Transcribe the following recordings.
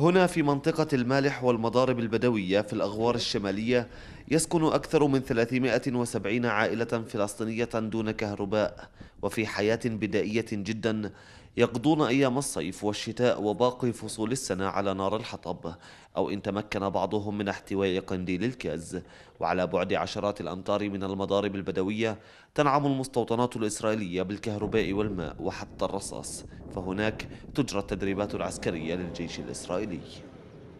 هنا في منطقة المالح والمضارب البدوية في الأغوار الشمالية يسكن أكثر من 370 عائلة فلسطينية دون كهرباء وفي حياة بدائية جدا يقضون أيام الصيف والشتاء وباقي فصول السنة على نار الحطب أو إن تمكن بعضهم من احتواء قنديل الكاز وعلى بعد عشرات الأمتار من المضارب البدوية تنعم المستوطنات الإسرائيلية بالكهرباء والماء وحتى الرصاص فهناك تجرى التدريبات العسكرية للجيش الإسرائيلي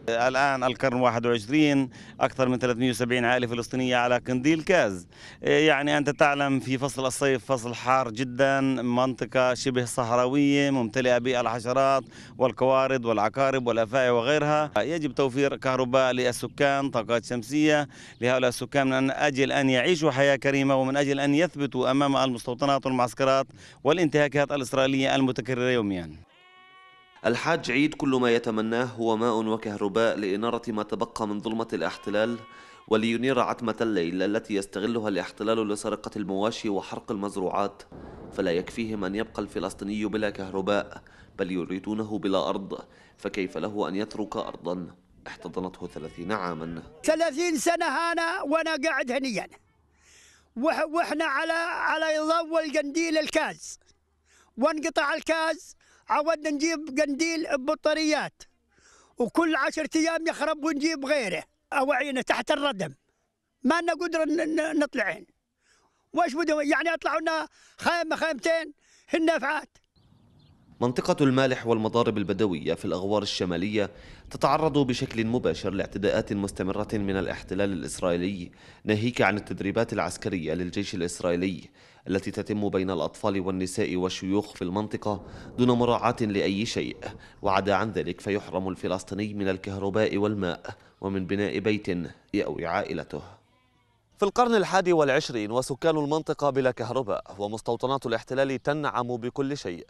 الآن القرن 21 أكثر من 370 عائلة فلسطينية على قنديل كاز إيه، يعني أنت تعلم في فصل الصيف فصل حار جدا منطقة شبه صحراوية ممتلئة بالحشرات والقوارض والعقارب والأفاعي وغيرها يجب توفير كهرباء للسكان طاقات شمسية لهؤلاء السكان من أجل أن يعيشوا حياة كريمة ومن أجل أن يثبتوا أمام المستوطنات والمعسكرات والانتهاكات الإسرائيلية المتكررة يوميا الحاج عيد كل ما يتمناه هو ماء وكهرباء لإنارة ما تبقى من ظلمة الاحتلال ولينير عتمة الليل التي يستغلها الاحتلال لسرقة المواشي وحرق المزروعات فلا يكفيهم أن يبقى الفلسطيني بلا كهرباء بل يريدونه بلا أرض فكيف له أن يترك أرضا احتضنته ثلاثين عاما ثلاثين سنة هانا وأنا قاعد هنيا وإحنا على على يضوى القنديل الكاز وانقطع الكاز عودنا نجيب قنديل ببطاريات وكل عشرة أيام يخرب ونجيب غيره أواعينا تحت الردم ما لنا قدرة نطلعين واش بدهم يعني يطلعوا لنا خيمة خيمتين هن نافعات منطقة المالح والمضارب البدوية في الأغوار الشمالية تتعرض بشكل مباشر لاعتداءات مستمرة من الاحتلال الإسرائيلي ناهيك عن التدريبات العسكرية للجيش الإسرائيلي التي تتم بين الأطفال والنساء والشيوخ في المنطقة دون مراعاة لأي شيء وعدا عن ذلك فيحرم الفلسطيني من الكهرباء والماء ومن بناء بيت يأوي عائلته في القرن الحادي والعشرين وسكان المنطقة بلا كهرباء ومستوطنات الاحتلال تنعم بكل شيء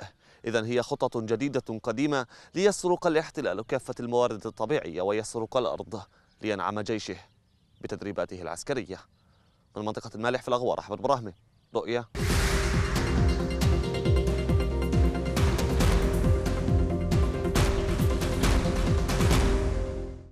إذا هي خطط جديدة قديمة ليسرق الاحتلال كافة الموارد الطبيعية ويسرق الأرض لينعم جيشه بتدريباته العسكرية من منطقة المالح في الأغوار أحمد براهمي رؤية